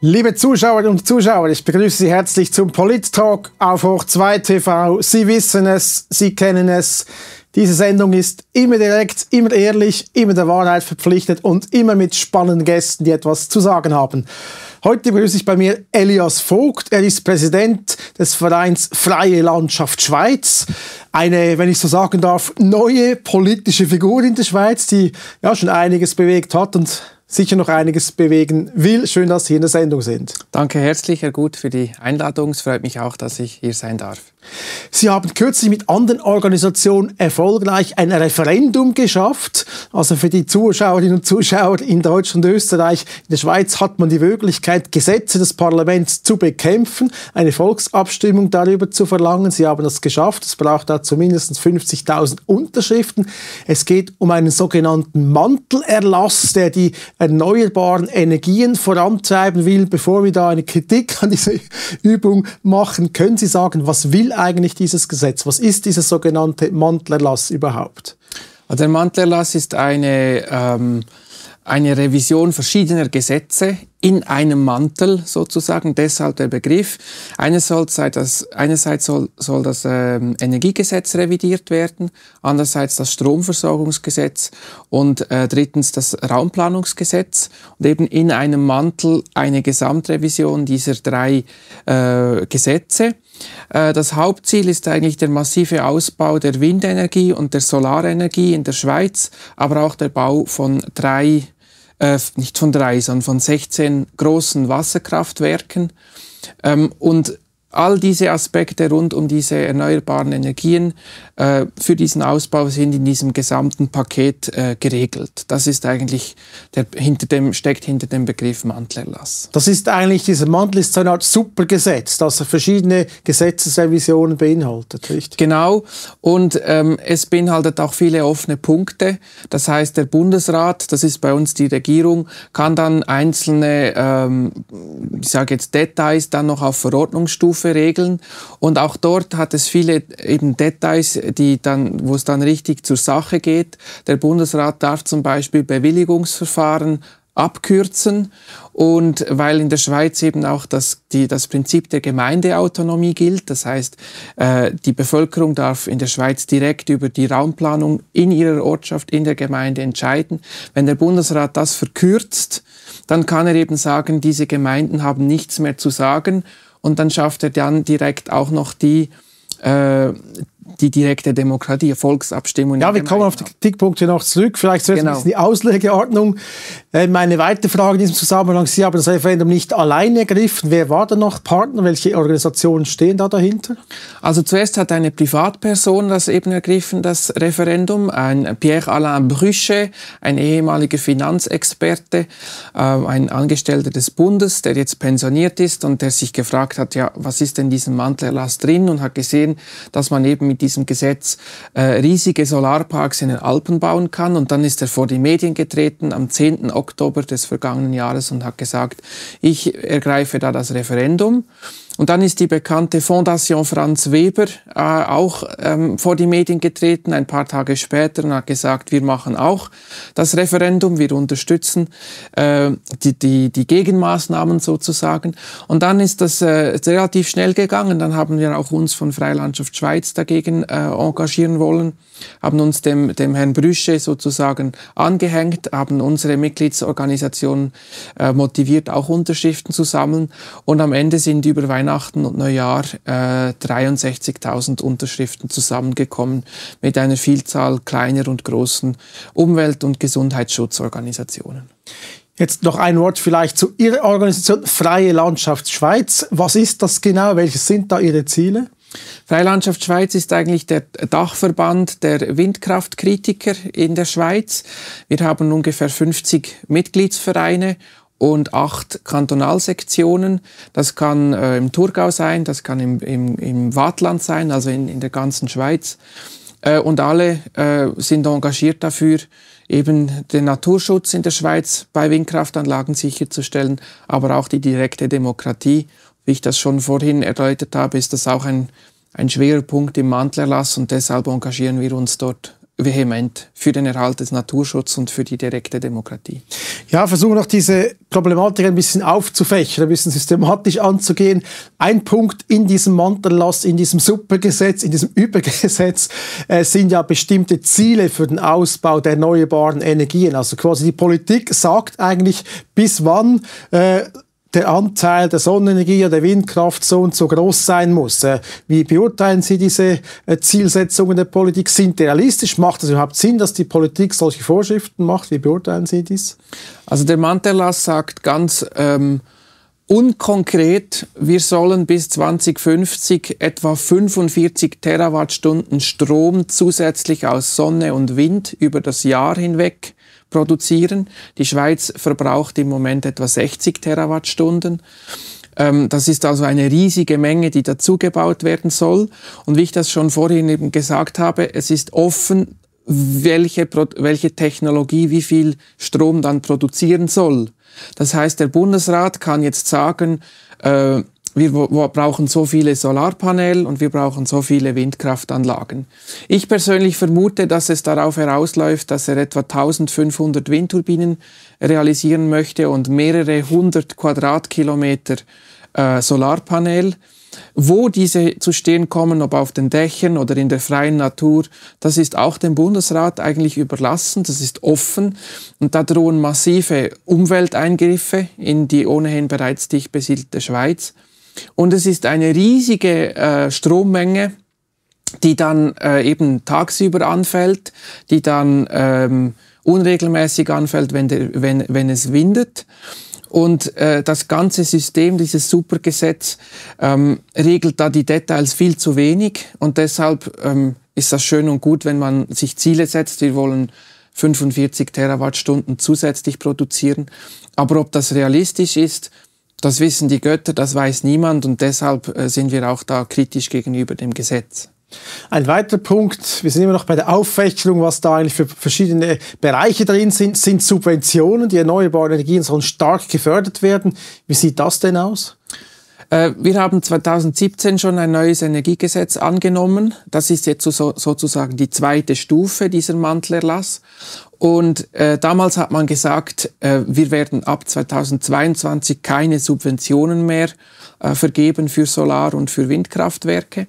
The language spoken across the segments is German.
Liebe Zuschauerinnen und Zuschauer, ich begrüße Sie herzlich zum Polit-Talk auf Hoch 2 TV. Sie wissen es, Sie kennen es. Diese Sendung ist immer direkt, immer ehrlich, immer der Wahrheit verpflichtet und immer mit spannenden Gästen, die etwas zu sagen haben. Heute begrüße ich bei mir Elias Vogt. Er ist Präsident des Vereins Freie Landschaft Schweiz. Eine, wenn ich so sagen darf, neue politische Figur in der Schweiz, die ja schon einiges bewegt hat und sicher noch einiges bewegen will. Schön, dass Sie in der Sendung sind. Danke herzlich, Herr Gut, für die Einladung. Es freut mich auch, dass ich hier sein darf. Sie haben kürzlich mit anderen Organisationen erfolgreich ein Referendum geschafft. Also für die Zuschauerinnen und Zuschauer in Deutschland und Österreich, in der Schweiz hat man die Möglichkeit, Gesetze des Parlaments zu bekämpfen, eine Volksabstimmung darüber zu verlangen. Sie haben das geschafft. Es braucht dazu zumindest 50.000 Unterschriften. Es geht um einen sogenannten Mantelerlass, der die erneuerbaren Energien vorantreiben will. Bevor wir da eine Kritik an dieser Übung machen, können Sie sagen, was will eigentlich dieses Gesetz? Was ist dieses sogenannte Mantlerlass überhaupt? Also der Mantlerlass ist eine, ähm, eine Revision verschiedener Gesetze in einem Mantel sozusagen, deshalb der Begriff. Einerseits, einerseits soll, soll das ähm, Energiegesetz revidiert werden, andererseits das Stromversorgungsgesetz und äh, drittens das Raumplanungsgesetz und eben in einem Mantel eine Gesamtrevision dieser drei äh, Gesetze. Äh, das Hauptziel ist eigentlich der massive Ausbau der Windenergie und der Solarenergie in der Schweiz, aber auch der Bau von drei, äh, nicht von drei, sondern von 16 großen Wasserkraftwerken. Ähm, und all diese Aspekte rund um diese erneuerbaren Energien äh, für diesen Ausbau sind in diesem gesamten Paket äh, geregelt. Das ist eigentlich der, hinter dem steckt hinter dem Begriff Mantelerlass. Das ist eigentlich dieser Mantel ist so eine Art Supergesetz, das verschiedene Gesetzesrevisionen beinhaltet, richtig? Genau. Und ähm, es beinhaltet auch viele offene Punkte. Das heißt, der Bundesrat, das ist bei uns die Regierung, kann dann einzelne, ähm, ich sage jetzt Details dann noch auf Verordnungsstufe Stufe regeln. Und auch dort hat es viele eben Details, die dann, wo es dann richtig zur Sache geht. Der Bundesrat darf zum Beispiel Bewilligungsverfahren abkürzen und weil in der Schweiz eben auch das, die, das Prinzip der Gemeindeautonomie gilt, das heißt, äh, die Bevölkerung darf in der Schweiz direkt über die Raumplanung in ihrer Ortschaft, in der Gemeinde entscheiden. Wenn der Bundesrat das verkürzt, dann kann er eben sagen, diese Gemeinden haben nichts mehr zu sagen und dann schafft er dann direkt auch noch die, äh, die direkte Demokratie, Volksabstimmung. Ja, wir kommen auf die Kritikpunkte noch zurück. Vielleicht zuerst genau. ein bisschen die Auslegeordnung. Äh, meine weitere Frage in diesem Zusammenhang, Sie haben das Referendum nicht alleine ergriffen. Wer war da noch Partner? Welche Organisationen stehen da dahinter? Also zuerst hat eine Privatperson das eben ergriffen, das Referendum. Ein Pierre-Alain Brüche, ein ehemaliger Finanzexperte, äh, ein Angestellter des Bundes, der jetzt pensioniert ist und der sich gefragt hat, ja, was ist denn in diesem Mantelerlass drin? Und hat gesehen, dass man eben mit diesem diesem Gesetz äh, riesige Solarparks in den Alpen bauen kann. Und dann ist er vor die Medien getreten am 10. Oktober des vergangenen Jahres und hat gesagt, ich ergreife da das Referendum. Und dann ist die bekannte Fondation Franz Weber äh, auch ähm, vor die Medien getreten, ein paar Tage später, und hat gesagt, wir machen auch das Referendum, wir unterstützen äh, die, die, die Gegenmaßnahmen sozusagen. Und dann ist das äh, relativ schnell gegangen. Dann haben wir auch uns von Freilandschaft Schweiz dagegen äh, engagieren wollen, haben uns dem, dem Herrn Brüsche sozusagen angehängt, haben unsere Mitgliedsorganisation äh, motiviert, auch Unterschriften zu sammeln. Und am Ende sind über Weihnachten Weihnachten und Neujahr äh, 63.000 Unterschriften zusammengekommen mit einer Vielzahl kleiner und großen Umwelt- und Gesundheitsschutzorganisationen. Jetzt noch ein Wort vielleicht zu Ihrer Organisation Freie Landschaft Schweiz. Was ist das genau? Welches sind da Ihre Ziele? Freilandschaft Schweiz ist eigentlich der Dachverband der Windkraftkritiker in der Schweiz. Wir haben ungefähr 50 Mitgliedsvereine und acht Kantonalsektionen. Das kann äh, im Thurgau sein, das kann im, im, im Waadtland sein, also in, in der ganzen Schweiz. Äh, und alle äh, sind engagiert dafür, eben den Naturschutz in der Schweiz bei Windkraftanlagen sicherzustellen, aber auch die direkte Demokratie. Wie ich das schon vorhin erläutert habe, ist das auch ein, ein schwerer Punkt im Mantelerlass und deshalb engagieren wir uns dort vehement für den Erhalt des Naturschutzes und für die direkte Demokratie. Ja, versuchen noch diese Problematik ein bisschen aufzufächern, ein bisschen systematisch anzugehen. Ein Punkt in diesem Mantellast, in diesem Supergesetz, in diesem Übergesetz äh, sind ja bestimmte Ziele für den Ausbau der erneuerbaren Energien. Also quasi die Politik sagt eigentlich, bis wann äh, der Anteil der Sonnenenergie oder der Windkraft so und so groß sein muss. Äh, wie beurteilen Sie diese äh, Zielsetzungen der Politik? Sind die realistisch? Macht es überhaupt Sinn, dass die Politik solche Vorschriften macht? Wie beurteilen Sie dies? Also der Mantelas sagt ganz ähm, unkonkret, wir sollen bis 2050 etwa 45 Terawattstunden Strom zusätzlich aus Sonne und Wind über das Jahr hinweg produzieren. Die Schweiz verbraucht im Moment etwa 60 Terawattstunden. Ähm, das ist also eine riesige Menge, die dazugebaut werden soll. Und wie ich das schon vorhin eben gesagt habe, es ist offen, welche, welche Technologie wie viel Strom dann produzieren soll. Das heißt, der Bundesrat kann jetzt sagen, äh, wir brauchen so viele Solarpanel und wir brauchen so viele Windkraftanlagen. Ich persönlich vermute, dass es darauf herausläuft, dass er etwa 1500 Windturbinen realisieren möchte und mehrere hundert Quadratkilometer äh, Solarpanel. Wo diese zu stehen kommen, ob auf den Dächern oder in der freien Natur, das ist auch dem Bundesrat eigentlich überlassen, das ist offen und da drohen massive Umwelteingriffe in die ohnehin bereits dicht besiedelte Schweiz. Und es ist eine riesige äh, Strommenge, die dann äh, eben tagsüber anfällt, die dann ähm, unregelmäßig anfällt, wenn, der, wenn, wenn es windet. Und äh, das ganze System, dieses Supergesetz, ähm, regelt da die Details viel zu wenig. Und deshalb ähm, ist das schön und gut, wenn man sich Ziele setzt. Wir wollen 45 Terawattstunden zusätzlich produzieren. Aber ob das realistisch ist, das wissen die Götter, das weiß niemand und deshalb äh, sind wir auch da kritisch gegenüber dem Gesetz. Ein weiterer Punkt, wir sind immer noch bei der Aufwechslung, was da eigentlich für verschiedene Bereiche drin sind, sind Subventionen. Die erneuerbaren Energien sollen stark gefördert werden. Wie sieht das denn aus? Äh, wir haben 2017 schon ein neues Energiegesetz angenommen. Das ist jetzt so, sozusagen die zweite Stufe dieser Mantelerlass. Und äh, damals hat man gesagt, äh, wir werden ab 2022 keine Subventionen mehr äh, vergeben für Solar- und für Windkraftwerke.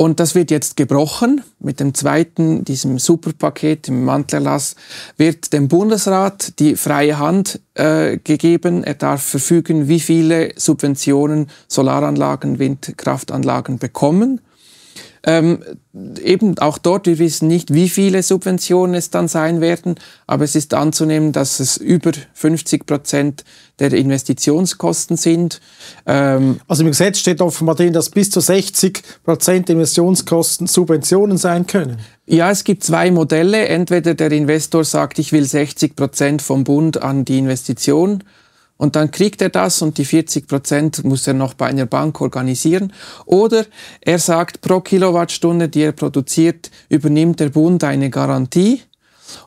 Und das wird jetzt gebrochen. Mit dem zweiten, diesem Superpaket im Mantlerlass, wird dem Bundesrat die freie Hand äh, gegeben. Er darf verfügen, wie viele Subventionen Solaranlagen, Windkraftanlagen bekommen. Ähm, eben auch dort, wir wissen nicht, wie viele Subventionen es dann sein werden, aber es ist anzunehmen, dass es über 50 Prozent der Investitionskosten sind. Ähm also im Gesetz steht offenbar drin, dass bis zu 60 Prozent Investitionskosten Subventionen sein können. Ja, es gibt zwei Modelle. Entweder der Investor sagt, ich will 60 Prozent vom Bund an die Investition und dann kriegt er das und die 40 Prozent muss er noch bei einer Bank organisieren. Oder er sagt, pro Kilowattstunde, die er produziert, übernimmt der Bund eine Garantie.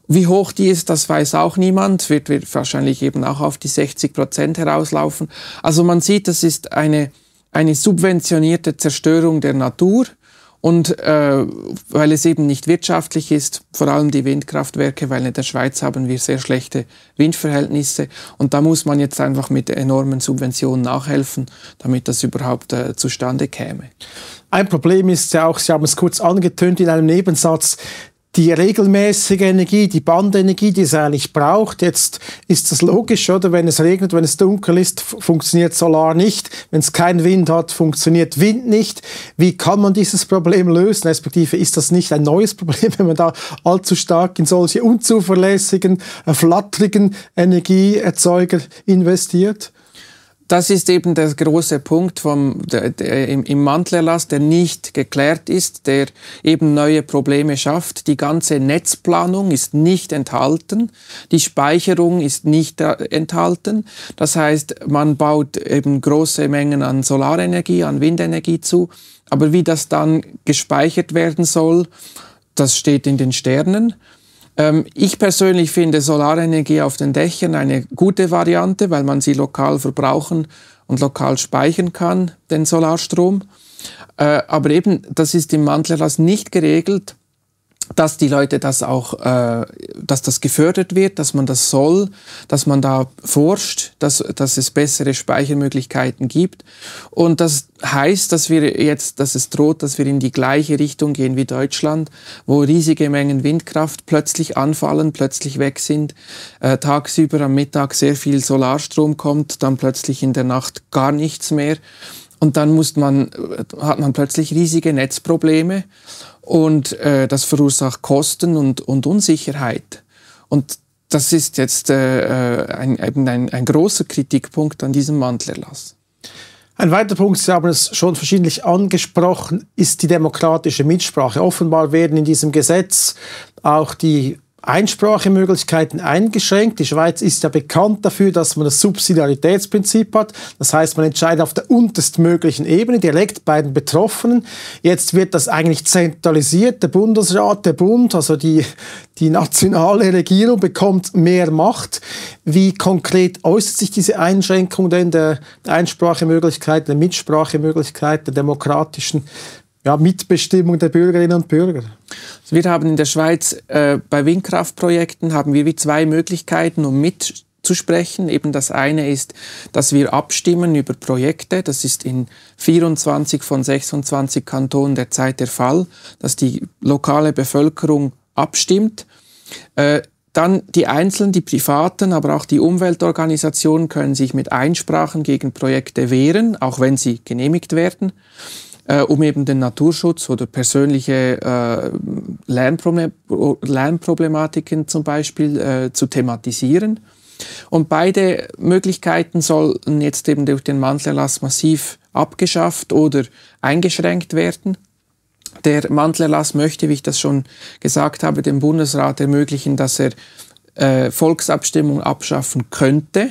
Wie hoch die ist, das weiß auch niemand, wird, wird wahrscheinlich eben auch auf die 60 Prozent herauslaufen. Also man sieht, das ist eine, eine subventionierte Zerstörung der Natur und äh, weil es eben nicht wirtschaftlich ist, vor allem die Windkraftwerke, weil in der Schweiz haben wir sehr schlechte Windverhältnisse. Und da muss man jetzt einfach mit enormen Subventionen nachhelfen, damit das überhaupt äh, zustande käme. Ein Problem ist ja auch, Sie haben es kurz angetönt in einem Nebensatz, die regelmäßige Energie, die Bandenergie, die es eigentlich braucht. Jetzt ist das logisch, oder? Wenn es regnet, wenn es dunkel ist, funktioniert Solar nicht. Wenn es keinen Wind hat, funktioniert Wind nicht. Wie kann man dieses Problem lösen? Respektive ist das nicht ein neues Problem, wenn man da allzu stark in solche unzuverlässigen, äh, flatterigen Energieerzeuger investiert? das ist eben der große Punkt vom, der, der, im, im Mantelerlass, der nicht geklärt ist, der eben neue Probleme schafft. Die ganze Netzplanung ist nicht enthalten, die Speicherung ist nicht äh, enthalten. Das heißt, man baut eben große Mengen an Solarenergie, an Windenergie zu, aber wie das dann gespeichert werden soll, das steht in den Sternen. Ähm, ich persönlich finde Solarenergie auf den Dächern eine gute Variante, weil man sie lokal verbrauchen und lokal speichern kann, den Solarstrom. Äh, aber eben, das ist im Mantlerlass nicht geregelt dass die Leute das auch, äh, dass das gefördert wird, dass man das soll, dass man da forscht, dass, dass es bessere Speichermöglichkeiten gibt. Und das heißt, dass wir jetzt, dass es droht, dass wir in die gleiche Richtung gehen wie Deutschland, wo riesige Mengen Windkraft plötzlich anfallen, plötzlich weg sind, äh, tagsüber am Mittag sehr viel Solarstrom kommt, dann plötzlich in der Nacht gar nichts mehr. Und dann muss man, äh, hat man plötzlich riesige Netzprobleme und äh, das verursacht Kosten und, und Unsicherheit. Und das ist jetzt äh, äh ein, eben ein, ein großer Kritikpunkt an diesem Mantlerlass. Ein weiterer Punkt, Sie haben es schon verschiedentlich angesprochen, ist die demokratische Mitsprache. Offenbar werden in diesem Gesetz auch die Einsprachemöglichkeiten eingeschränkt. Die Schweiz ist ja bekannt dafür, dass man das Subsidiaritätsprinzip hat. Das heißt, man entscheidet auf der unterstmöglichen Ebene, direkt bei den Betroffenen. Jetzt wird das eigentlich zentralisiert. Der Bundesrat, der Bund, also die, die nationale Regierung bekommt mehr Macht. Wie konkret äußert sich diese Einschränkung denn der Einsprachemöglichkeiten, der Mitsprachemöglichkeiten, der demokratischen ja, Mitbestimmung der Bürgerinnen und Bürger. Wir haben in der Schweiz äh, bei Windkraftprojekten haben wir wie zwei Möglichkeiten, um mitzusprechen. Eben das eine ist, dass wir abstimmen über Projekte. Das ist in 24 von 26 Kantonen derzeit der Fall, dass die lokale Bevölkerung abstimmt. Äh, dann die Einzelnen, die Privaten, aber auch die Umweltorganisationen können sich mit Einsprachen gegen Projekte wehren, auch wenn sie genehmigt werden äh, um eben den Naturschutz oder persönliche äh, Lernproblem Lernproblematiken zum Beispiel äh, zu thematisieren. Und beide Möglichkeiten sollen jetzt eben durch den Mantlerlass massiv abgeschafft oder eingeschränkt werden. Der Mantlerlass möchte, wie ich das schon gesagt habe, dem Bundesrat ermöglichen, dass er äh, Volksabstimmung abschaffen könnte.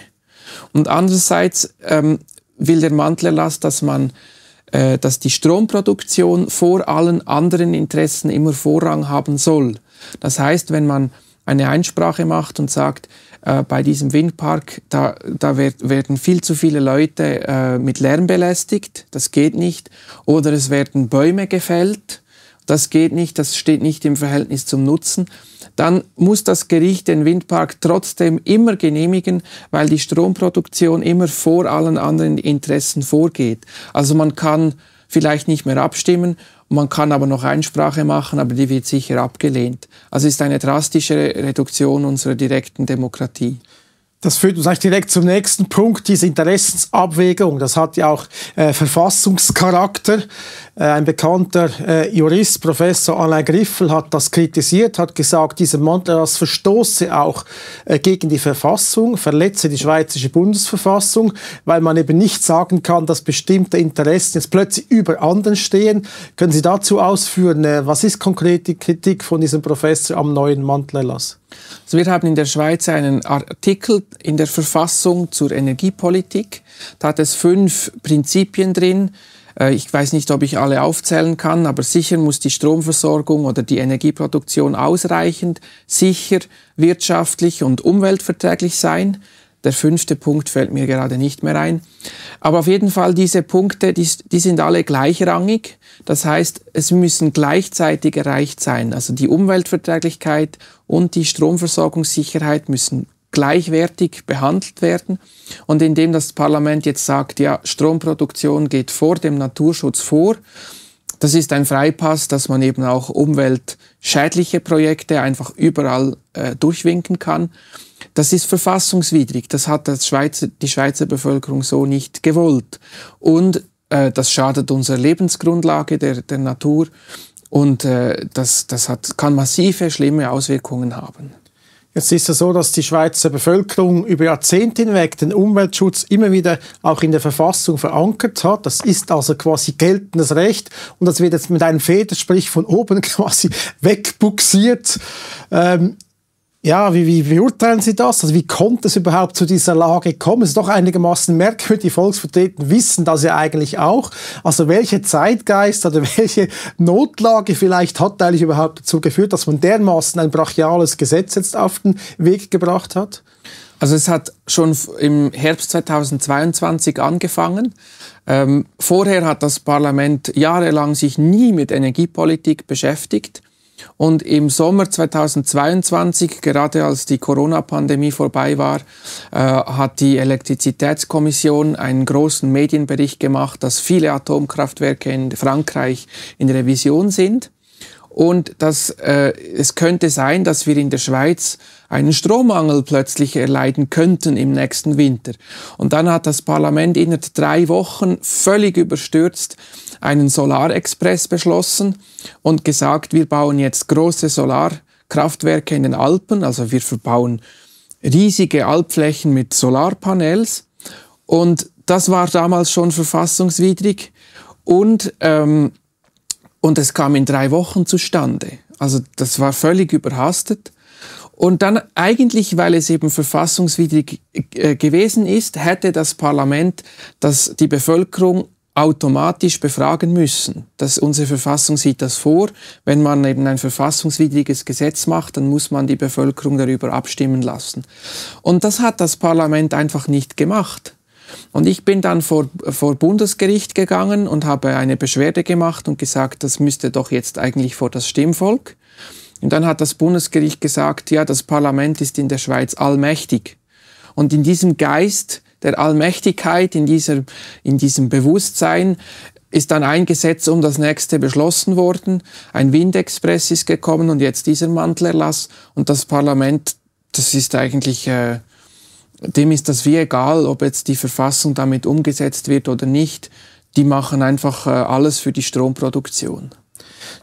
Und andererseits ähm, will der Mantlerlass, dass man äh, dass die Stromproduktion vor allen anderen Interessen immer Vorrang haben soll. Das heißt, wenn man eine Einsprache macht und sagt, äh, bei diesem Windpark, da, da werd, werden viel zu viele Leute äh, mit Lärm belästigt, das geht nicht, oder es werden Bäume gefällt, das geht nicht, das steht nicht im Verhältnis zum Nutzen, dann muss das Gericht den Windpark trotzdem immer genehmigen, weil die Stromproduktion immer vor allen anderen Interessen vorgeht. Also man kann vielleicht nicht mehr abstimmen, man kann aber noch Einsprache machen, aber die wird sicher abgelehnt. Also ist eine drastische Reduktion unserer direkten Demokratie. Das führt uns eigentlich direkt zum nächsten Punkt, diese Interessensabwägung. Das hat ja auch äh, Verfassungscharakter. Äh, ein bekannter äh, Jurist, Professor Alain Griffel, hat das kritisiert, hat gesagt, dieser Mandelas verstoße auch äh, gegen die Verfassung, verletze die schweizerische Bundesverfassung, weil man eben nicht sagen kann, dass bestimmte Interessen jetzt plötzlich über anderen stehen. Können Sie dazu ausführen, was ist konkret die Kritik von diesem Professor am neuen Mantlerlass? Also wir haben in der Schweiz einen Artikel in der Verfassung zur Energiepolitik. Da hat es fünf Prinzipien drin, äh, ich weiß nicht, ob ich alle aufzählen kann, aber sicher muss die Stromversorgung oder die Energieproduktion ausreichend, sicher, wirtschaftlich und umweltverträglich sein. Der fünfte Punkt fällt mir gerade nicht mehr ein. Aber auf jeden Fall, diese Punkte, die, die, sind alle gleichrangig. Das heißt, es müssen gleichzeitig erreicht sein. Also die Umweltverträglichkeit und die Stromversorgungssicherheit müssen gleichwertig behandelt werden. Und indem das Parlament jetzt sagt, ja, Stromproduktion geht vor dem Naturschutz vor, das ist ein Freipass, dass man eben auch umweltschädliche Projekte einfach überall äh, durchwinken kann. Das ist verfassungswidrig. Das hat das Schweizer, die Schweizer Bevölkerung so nicht gewollt. Und äh, das schadet unserer Lebensgrundlage, der, der Natur. Und äh, das, das hat, kann massive, schlimme Auswirkungen haben. Jetzt ist es so, dass die Schweizer Bevölkerung über Jahrzehnte hinweg den Umweltschutz immer wieder auch in der Verfassung verankert hat. Das ist also quasi geltendes Recht und das wird jetzt mit einem Federsprich von oben quasi wegbuxiert. Ähm, ja, wie, wie beurteilen Sie das? Also wie konnte es überhaupt zu dieser Lage kommen? Es ist doch einigermaßen merkwürdig. Die Volksvertreter wissen das ja eigentlich auch. Also welche Zeitgeist oder welche Notlage vielleicht hat eigentlich überhaupt dazu geführt, dass man dermaßen ein brachiales Gesetz jetzt auf den Weg gebracht hat? Also es hat schon im Herbst 2022 angefangen. Ähm, vorher hat das Parlament jahrelang sich nie mit Energiepolitik beschäftigt. Und im Sommer 2022, gerade als die Corona-Pandemie vorbei war, äh, hat die Elektrizitätskommission einen großen Medienbericht gemacht, dass viele Atomkraftwerke in Frankreich in Revision sind. Und dass äh, es könnte sein, dass wir in der Schweiz einen Strommangel plötzlich erleiden könnten im nächsten Winter. Und dann hat das Parlament innerhalb drei Wochen völlig überstürzt einen Solarexpress beschlossen und gesagt, wir bauen jetzt große Solarkraftwerke in den Alpen, also wir verbauen riesige Alpflächen mit Solarpanels. Und das war damals schon verfassungswidrig. Und, ähm, und es kam in drei Wochen zustande. Also das war völlig überhastet. Und dann eigentlich, weil es eben verfassungswidrig äh, gewesen ist, hätte das Parlament das, die Bevölkerung automatisch befragen müssen. Das, unsere Verfassung sieht das vor. Wenn man eben ein verfassungswidriges Gesetz macht, dann muss man die Bevölkerung darüber abstimmen lassen. Und das hat das Parlament einfach nicht gemacht. Und ich bin dann vor, vor Bundesgericht gegangen und habe eine Beschwerde gemacht und gesagt, das müsste doch jetzt eigentlich vor das Stimmvolk. Und dann hat das Bundesgericht gesagt, ja, das Parlament ist in der Schweiz allmächtig. Und in diesem Geist der Allmächtigkeit, in, dieser, in diesem Bewusstsein, ist dann ein Gesetz um das nächste beschlossen worden, ein Windexpress ist gekommen und jetzt dieser Mantelerlass und das Parlament, das ist eigentlich, äh, dem ist das wie egal, ob jetzt die Verfassung damit umgesetzt wird oder nicht, die machen einfach äh, alles für die Stromproduktion.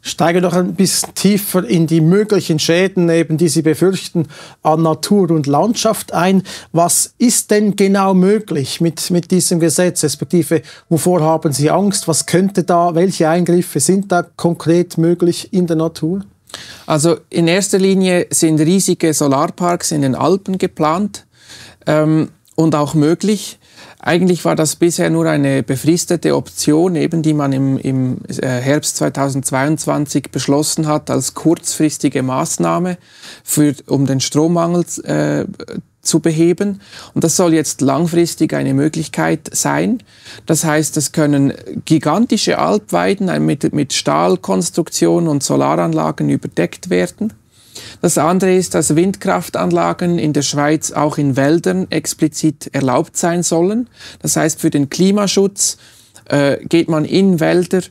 Steige doch ein bisschen tiefer in die möglichen Schäden, eben, die Sie befürchten, an Natur und Landschaft ein. Was ist denn genau möglich mit, mit diesem Gesetz, respektive wovor haben Sie Angst? Was könnte da, welche Eingriffe sind da konkret möglich in der Natur? Also in erster Linie sind riesige Solarparks in den Alpen geplant ähm, und auch möglich. Eigentlich war das bisher nur eine befristete Option, eben die man im, im äh, Herbst 2022 beschlossen hat als kurzfristige Maßnahme, für, um den Strommangel äh, zu beheben. Und das soll jetzt langfristig eine Möglichkeit sein. Das heißt, es können gigantische Alpweiden mit, mit Stahlkonstruktionen und Solaranlagen überdeckt werden. Das andere ist, dass Windkraftanlagen in der Schweiz auch in Wäldern explizit erlaubt sein sollen. Das heißt, für den Klimaschutz äh, geht man in Wälder,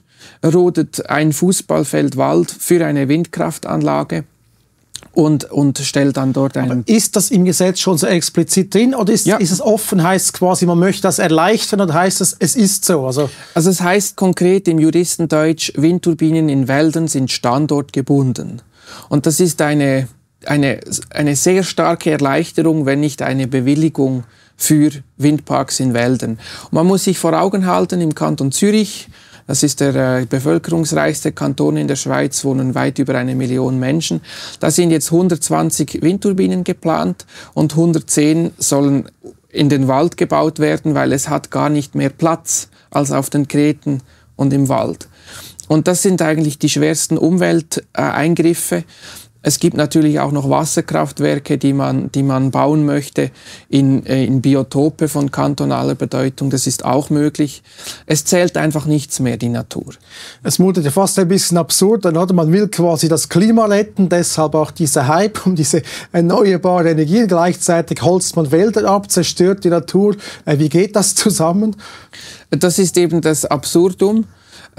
rodet ein Fußballfeld Wald für eine Windkraftanlage. Und, und stellt dann dort einen. Aber ist das im Gesetz schon so explizit drin oder ist, ja. ist es offen? Heißt es quasi, man möchte das erleichtern oder heißt es, es ist so? Also, also es heißt konkret im Juristendeutsch, Windturbinen in Wäldern sind standortgebunden. Und das ist eine, eine, eine sehr starke Erleichterung, wenn nicht eine Bewilligung für Windparks in Wäldern. Und man muss sich vor Augen halten, im Kanton Zürich, das ist der äh, bevölkerungsreichste Kanton in der Schweiz, wohnen weit über eine Million Menschen. Da sind jetzt 120 Windturbinen geplant und 110 sollen in den Wald gebaut werden, weil es hat gar nicht mehr Platz als auf den Kreten und im Wald. Und das sind eigentlich die schwersten Umwelteingriffe. Es gibt natürlich auch noch Wasserkraftwerke, die man, die man bauen möchte in, äh, in Biotope von kantonaler Bedeutung. Das ist auch möglich. Es zählt einfach nichts mehr, die Natur. Es mutet ja fast ein bisschen absurd an, oder? Man will quasi das Klima retten, deshalb auch dieser Hype um diese erneuerbare Energie. Gleichzeitig holzt man Wälder ab, zerstört die Natur. Äh, wie geht das zusammen? Das ist eben das Absurdum.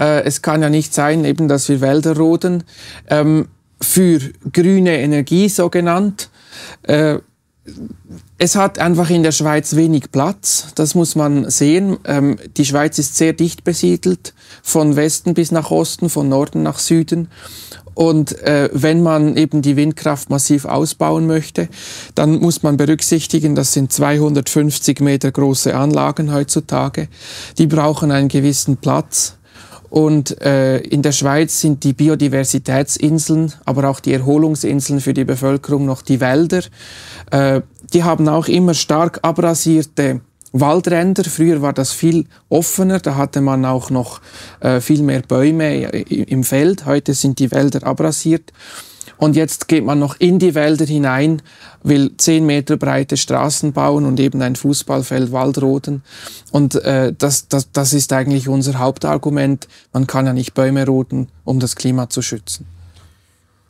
Äh, es kann ja nicht sein, eben, dass wir Wälder roden. Ähm, für grüne Energie, so genannt. Äh, es hat einfach in der Schweiz wenig Platz, das muss man sehen. Ähm, die Schweiz ist sehr dicht besiedelt, von Westen bis nach Osten, von Norden nach Süden. Und äh, wenn man eben die Windkraft massiv ausbauen möchte, dann muss man berücksichtigen, das sind 250 Meter große Anlagen heutzutage, die brauchen einen gewissen Platz. Und äh, in der Schweiz sind die Biodiversitätsinseln, aber auch die Erholungsinseln für die Bevölkerung noch die Wälder. Äh, die haben auch immer stark abrasierte Waldränder. Früher war das viel offener, da hatte man auch noch äh, viel mehr Bäume äh, im Feld. Heute sind die Wälder abrasiert. Und jetzt geht man noch in die Wälder hinein, will zehn Meter breite Straßen bauen und eben ein Fußballfeld Waldroten. Und äh, das, das, das ist eigentlich unser Hauptargument. Man kann ja nicht Bäume roten, um das Klima zu schützen.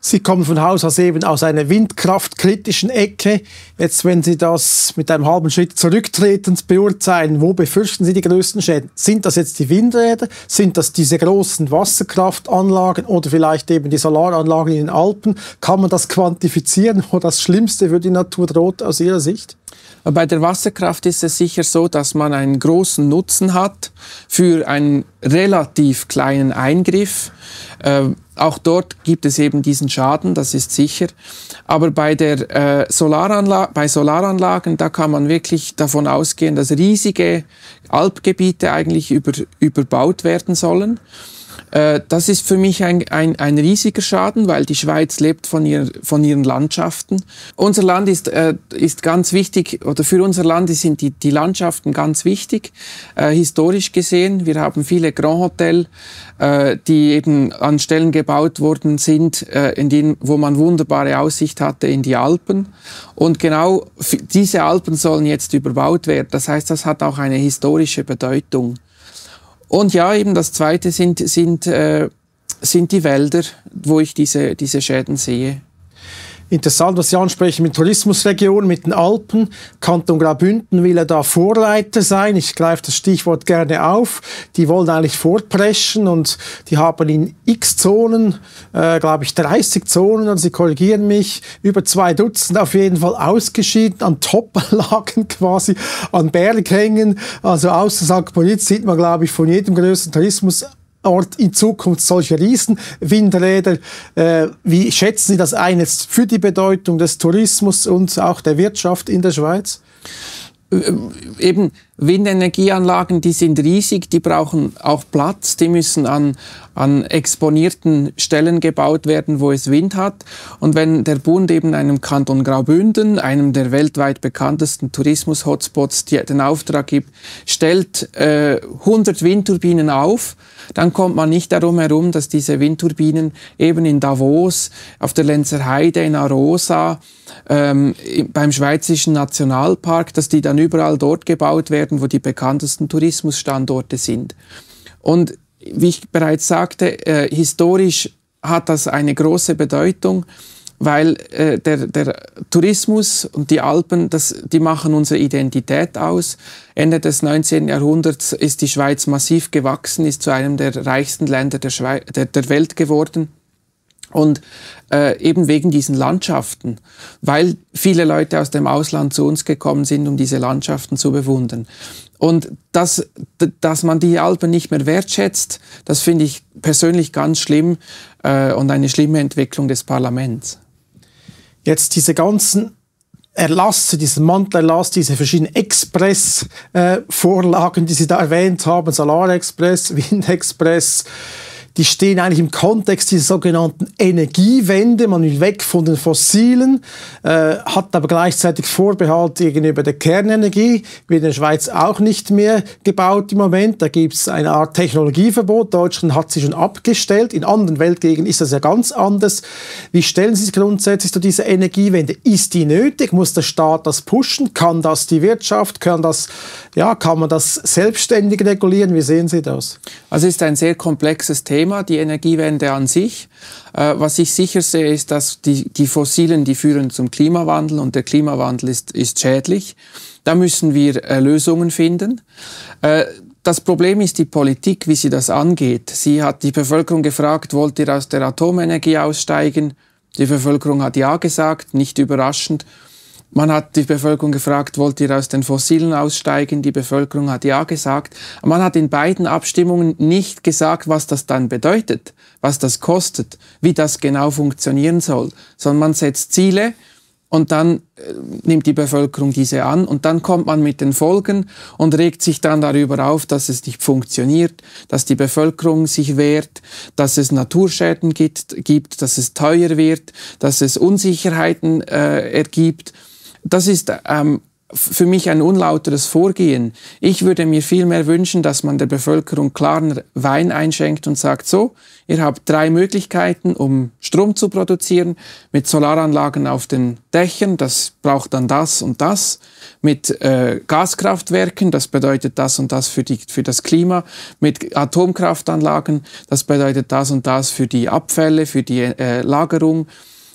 Sie kommen von Haus aus eben aus einer windkraftkritischen Ecke. Jetzt, wenn Sie das mit einem halben Schritt zurücktretend beurteilen, wo befürchten Sie die größten Schäden? Sind das jetzt die Windräder? Sind das diese großen Wasserkraftanlagen oder vielleicht eben die Solaranlagen in den Alpen? Kann man das quantifizieren, wo das Schlimmste für die Natur droht aus Ihrer Sicht? Bei der Wasserkraft ist es sicher so, dass man einen großen Nutzen hat für einen relativ kleinen Eingriff. Ähm auch dort gibt es eben diesen Schaden, das ist sicher. Aber bei, der, äh, Solaranla bei Solaranlagen, da kann man wirklich davon ausgehen, dass riesige Alpgebiete eigentlich über, überbaut werden sollen. Äh, das ist für mich ein, ein, ein riesiger Schaden, weil die Schweiz lebt von, ihr, von ihren Landschaften. Unser Land ist, äh, ist ganz wichtig, oder für unser Land sind die, die Landschaften ganz wichtig, äh, historisch gesehen. Wir haben viele Grand Hotels, äh, die eben an Stellen gebaut worden sind, äh, in denen, wo man wunderbare Aussicht hatte in die Alpen. Und genau diese Alpen sollen jetzt überbaut werden. Das heißt, das hat auch eine historische Bedeutung. Und ja, eben das Zweite sind, sind, äh, sind die Wälder, wo ich diese, diese Schäden sehe. Interessant, was Sie ansprechen mit Tourismusregionen, mit den Alpen. Kanton Graubünden will ja da Vorreiter sein. Ich greife das Stichwort gerne auf. Die wollen eigentlich vorpreschen und die haben in x Zonen, äh, glaube ich 30 Zonen, und Sie korrigieren mich, über zwei Dutzend auf jeden Fall ausgeschieden, an Toplagen quasi, an Berghängen. Also außer St. Moritz sieht man, glaube ich, von jedem größeren Tourismus Ort in Zukunft solche Riesenwindräder? Äh, wie schätzen Sie das eines für die Bedeutung des Tourismus und auch der Wirtschaft in der Schweiz? Ähm, eben, Windenergieanlagen, die sind riesig, die brauchen auch Platz, die müssen an, an exponierten Stellen gebaut werden, wo es Wind hat. Und wenn der Bund eben einem Kanton Graubünden, einem der weltweit bekanntesten Tourismus-Hotspots, den Auftrag gibt, stellt äh, 100 Windturbinen auf, dann kommt man nicht darum herum, dass diese Windturbinen eben in Davos, auf der Lenzer Heide, in Arosa, ähm, beim Schweizerischen Nationalpark, dass die dann überall dort gebaut werden, sagen, wo die bekanntesten Tourismusstandorte sind. Und wie ich bereits sagte, äh, historisch hat das eine große Bedeutung, weil äh, der, der Tourismus und die Alpen, das, die machen unsere Identität aus. Ende des 19. Jahrhunderts ist die Schweiz massiv gewachsen, ist zu einem der reichsten Länder der, Schwe der, der Welt geworden. Und äh, eben wegen diesen Landschaften, weil viele Leute aus dem Ausland zu uns gekommen sind, um diese Landschaften zu bewundern. Und dass, dass man die Alpen nicht mehr wertschätzt, das finde ich persönlich ganz schlimm äh, und eine schlimme Entwicklung des Parlaments. Jetzt diese ganzen Erlasse, diesen Mantelerlass, diese verschiedenen Express-Vorlagen, äh, die Sie da erwähnt haben, Solarexpress, Windexpress, die stehen eigentlich im Kontext dieser sogenannten Energiewende. Man will weg von den fossilen, äh, hat aber gleichzeitig Vorbehalt gegenüber der Kernenergie. Wird in der Schweiz auch nicht mehr gebaut im Moment. Da gibt es eine Art Technologieverbot. Deutschland hat sie schon abgestellt. In anderen Weltgegenden ist das ja ganz anders. Wie stellen Sie sich grundsätzlich zu dieser Energiewende? Ist die nötig? Muss der Staat das pushen? Kann das die Wirtschaft? Kann, das, ja, kann man das selbstständig regulieren? Wie sehen Sie das? Also es ist ein sehr komplexes Thema. Thema, die Energiewende an sich. Äh, was ich sicher sehe, ist, dass die, die Fossilen, die führen zum Klimawandel und der Klimawandel ist, ist schädlich. Da müssen wir äh, Lösungen finden. Äh, das Problem ist die Politik, wie sie das angeht. Sie hat die Bevölkerung gefragt, wollt ihr aus der Atomenergie aussteigen? Die Bevölkerung hat Ja gesagt, nicht überraschend. Man hat die Bevölkerung gefragt, wollt ihr aus den Fossilen aussteigen? Die Bevölkerung hat ja gesagt. Man hat in beiden Abstimmungen nicht gesagt, was das dann bedeutet, was das kostet, wie das genau funktionieren soll, sondern man setzt Ziele und dann äh, nimmt die Bevölkerung diese an und dann kommt man mit den Folgen und regt sich dann darüber auf, dass es nicht funktioniert, dass die Bevölkerung sich wehrt, dass es Naturschäden gibt, gibt dass es teuer wird, dass es Unsicherheiten äh, ergibt das ist ähm, für mich ein unlauteres Vorgehen. Ich würde mir vielmehr wünschen, dass man der Bevölkerung klaren Wein einschenkt und sagt, so, ihr habt drei Möglichkeiten, um Strom zu produzieren, mit Solaranlagen auf den Dächern, das braucht dann das und das, mit äh, Gaskraftwerken, das bedeutet das und das für, die, für das Klima, mit Atomkraftanlagen, das bedeutet das und das für die Abfälle, für die äh, Lagerung,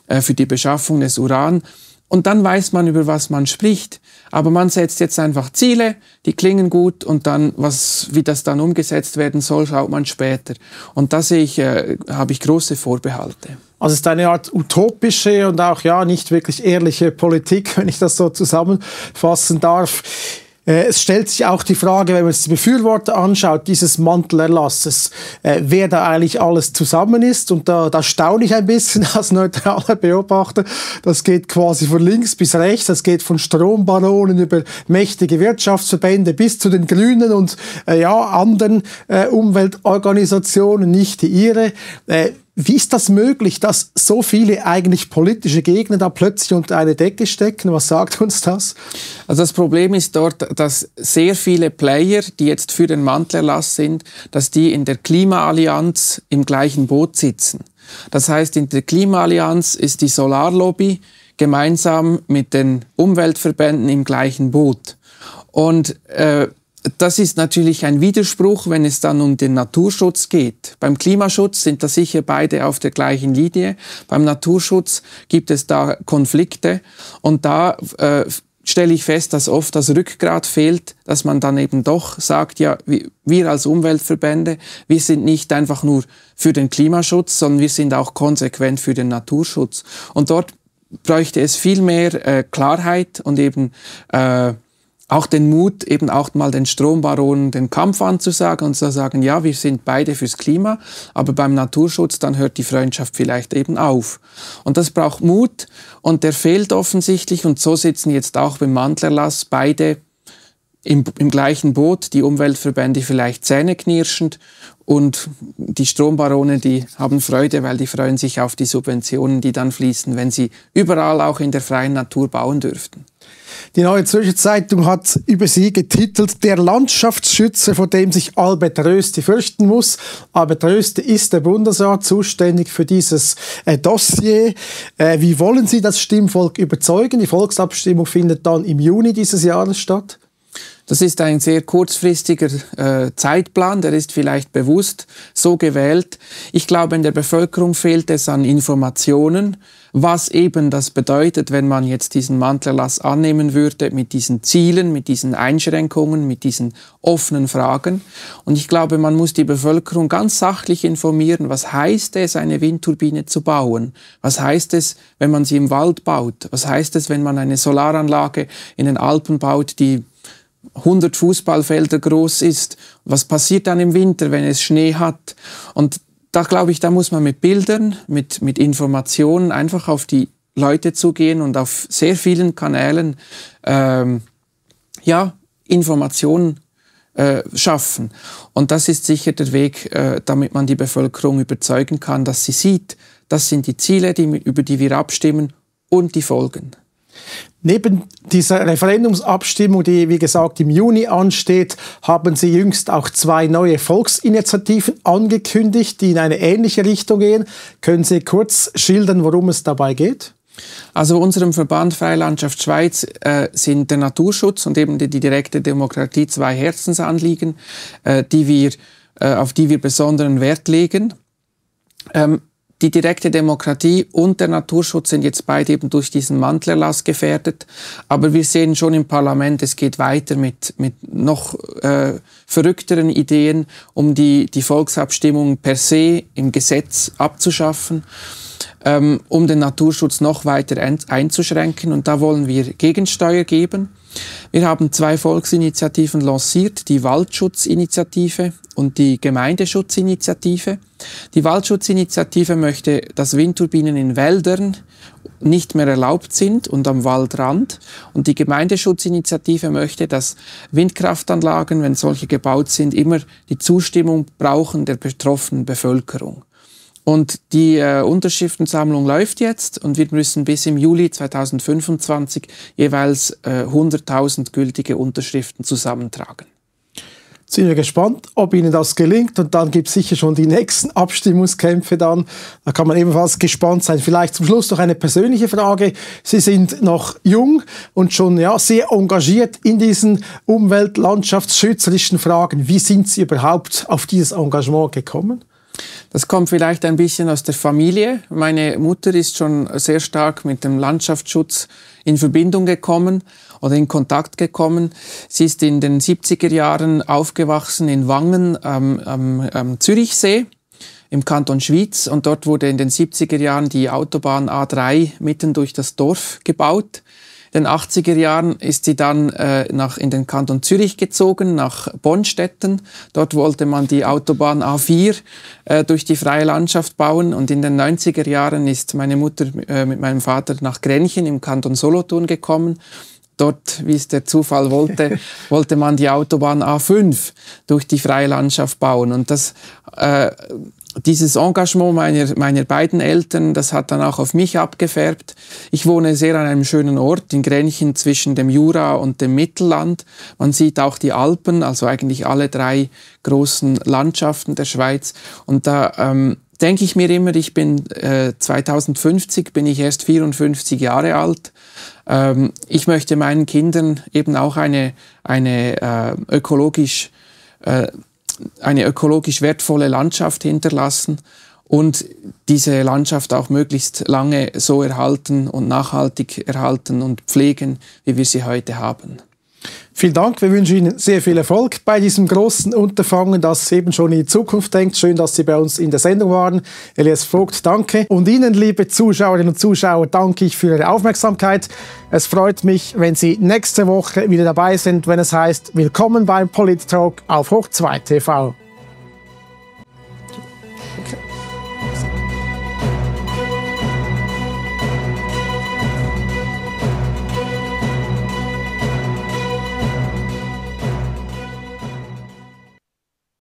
äh, für die Beschaffung des Uran und dann weiß man, über was man spricht. Aber man setzt jetzt einfach Ziele, die klingen gut und dann, was, wie das dann umgesetzt werden soll, schaut man später. Und da sehe ich, äh, habe ich große Vorbehalte. Also es ist eine Art utopische und auch ja nicht wirklich ehrliche Politik, wenn ich das so zusammenfassen darf. Äh, es stellt sich auch die Frage, wenn man sich die Befürworter anschaut, dieses Mantelerlasses, äh, wer da eigentlich alles zusammen ist. Und da, da staune ich ein bisschen als neutraler Beobachter. Das geht quasi von links bis rechts. Das geht von Strombaronen über mächtige Wirtschaftsverbände bis zu den Grünen und äh, ja, anderen Umweltorganisationen, nicht die ihre. Wie ist das möglich, dass so viele eigentlich politische Gegner da plötzlich unter eine Decke stecken? Was sagt uns das? Also das Problem ist dort, dass sehr viele Player, die jetzt für den Mantelerlass sind, dass die in der Klimaallianz im gleichen Boot sitzen. Das heißt, in der Klimaallianz ist die Solarlobby gemeinsam mit den Umweltverbänden im gleichen Boot. Und äh, das ist natürlich ein Widerspruch, wenn es dann um den Naturschutz geht. Beim Klimaschutz sind da sicher beide auf der gleichen Linie. Beim Naturschutz gibt es da Konflikte und da äh, stelle ich fest, dass oft das Rückgrat fehlt, dass man dann eben doch sagt, ja, wir als Umweltverbände, wir sind nicht einfach nur für den Klimaschutz, sondern wir sind auch konsequent für den Naturschutz. Und dort bräuchte es viel mehr äh, Klarheit und eben äh, auch den Mut, eben auch mal den Strombaronen den Kampf anzusagen und zu sagen, ja, wir sind beide fürs Klima, aber beim Naturschutz, dann hört die Freundschaft vielleicht eben auf. Und das braucht Mut und der fehlt offensichtlich und so sitzen jetzt auch beim Mantlerlass beide im, im gleichen Boot, die Umweltverbände vielleicht zähneknirschend und die Strombarone, die haben Freude, weil die freuen sich auf die Subventionen, die dann fließen, wenn sie überall auch in der freien Natur bauen dürften. Die Neue Zürcher Zeitung hat über sie getitelt, der Landschaftsschützer, vor dem sich Albert Rösti fürchten muss. Albert Rösti ist der Bundesrat, zuständig für dieses äh, Dossier. Äh, wie wollen Sie das Stimmvolk überzeugen? Die Volksabstimmung findet dann im Juni dieses Jahres statt. Das ist ein sehr kurzfristiger äh, Zeitplan, der ist vielleicht bewusst so gewählt. Ich glaube, in der Bevölkerung fehlt es an Informationen, was eben das bedeutet, wenn man jetzt diesen Mantlerlass annehmen würde mit diesen Zielen, mit diesen Einschränkungen, mit diesen offenen Fragen. Und ich glaube, man muss die Bevölkerung ganz sachlich informieren, was heißt es, eine Windturbine zu bauen? Was heißt es, wenn man sie im Wald baut? Was heißt es, wenn man eine Solaranlage in den Alpen baut, die 100 Fußballfelder groß ist. Was passiert dann im Winter, wenn es Schnee hat? Und da glaube ich, da muss man mit Bildern, mit, mit Informationen einfach auf die Leute zugehen und auf sehr vielen Kanälen ähm, ja, Informationen äh, schaffen. Und das ist sicher der Weg, äh, damit man die Bevölkerung überzeugen kann, dass sie sieht, das sind die Ziele, die, über die wir abstimmen und die Folgen. Neben dieser Referendumsabstimmung, die wie gesagt im Juni ansteht, haben Sie jüngst auch zwei neue Volksinitiativen angekündigt, die in eine ähnliche Richtung gehen. Können Sie kurz schildern, worum es dabei geht? Also unserem Verband Freilandschaft Schweiz äh, sind der Naturschutz und eben die, die direkte Demokratie zwei Herzensanliegen, äh, die wir, äh, auf die wir besonderen Wert legen. Ähm, die direkte Demokratie und der Naturschutz sind jetzt beide eben durch diesen Mantlerlass gefährdet. Aber wir sehen schon im Parlament, es geht weiter mit, mit noch äh, verrückteren Ideen, um die, die Volksabstimmung per se im Gesetz abzuschaffen ähm, um den Naturschutz noch weiter einzuschränken. Und da wollen wir Gegensteuer geben. Wir haben zwei Volksinitiativen lanciert, die Waldschutzinitiative und die Gemeindeschutzinitiative. Die Waldschutzinitiative möchte, dass Windturbinen in Wäldern nicht mehr erlaubt sind und am Waldrand. Und die Gemeindeschutzinitiative möchte, dass Windkraftanlagen, wenn solche gebaut sind, immer die Zustimmung brauchen der betroffenen Bevölkerung. Und die äh, Unterschriftensammlung läuft jetzt und wir müssen bis im Juli 2025 jeweils äh, 100.000 gültige Unterschriften zusammentragen. Jetzt sind wir gespannt, ob Ihnen das gelingt und dann gibt es sicher schon die nächsten Abstimmungskämpfe dann. Da kann man ebenfalls gespannt sein. Vielleicht zum Schluss noch eine persönliche Frage. Sie sind noch jung und schon ja, sehr engagiert in diesen umweltlandschaftsschützerischen Fragen. Wie sind Sie überhaupt auf dieses Engagement gekommen? Das kommt vielleicht ein bisschen aus der Familie. Meine Mutter ist schon sehr stark mit dem Landschaftsschutz in Verbindung gekommen oder in Kontakt gekommen. Sie ist in den 70er Jahren aufgewachsen in Wangen am, am, am Zürichsee im Kanton Schwyz und dort wurde in den 70er Jahren die Autobahn A3 mitten durch das Dorf gebaut den 80er Jahren ist sie dann äh, nach, in den Kanton Zürich gezogen, nach Bonstetten. Dort wollte man die Autobahn A4 äh, durch die freie Landschaft bauen. Und in den 90er Jahren ist meine Mutter äh, mit meinem Vater nach Grenchen im Kanton Solothurn gekommen. Dort, wie es der Zufall wollte, wollte man die Autobahn A5 durch die freie Landschaft bauen. Und das äh, dieses Engagement meiner, meiner beiden Eltern, das hat dann auch auf mich abgefärbt. Ich wohne sehr an einem schönen Ort, in Grenchen zwischen dem Jura und dem Mittelland. Man sieht auch die Alpen, also eigentlich alle drei großen Landschaften der Schweiz. Und da ähm, denke ich mir immer, ich bin äh, 2050, bin ich erst 54 Jahre alt. Ähm, ich möchte meinen Kindern eben auch eine, eine äh, ökologisch äh, eine ökologisch wertvolle Landschaft hinterlassen und diese Landschaft auch möglichst lange so erhalten und nachhaltig erhalten und pflegen, wie wir sie heute haben. Vielen Dank. Wir wünschen Ihnen sehr viel Erfolg bei diesem großen Unterfangen, das eben schon in die Zukunft denkt. Schön, dass Sie bei uns in der Sendung waren. Elias Vogt, danke. Und Ihnen, liebe Zuschauerinnen und Zuschauer, danke ich für Ihre Aufmerksamkeit. Es freut mich, wenn Sie nächste Woche wieder dabei sind, wenn es heißt Willkommen beim Polit Talk auf Hoch 2 TV. Okay.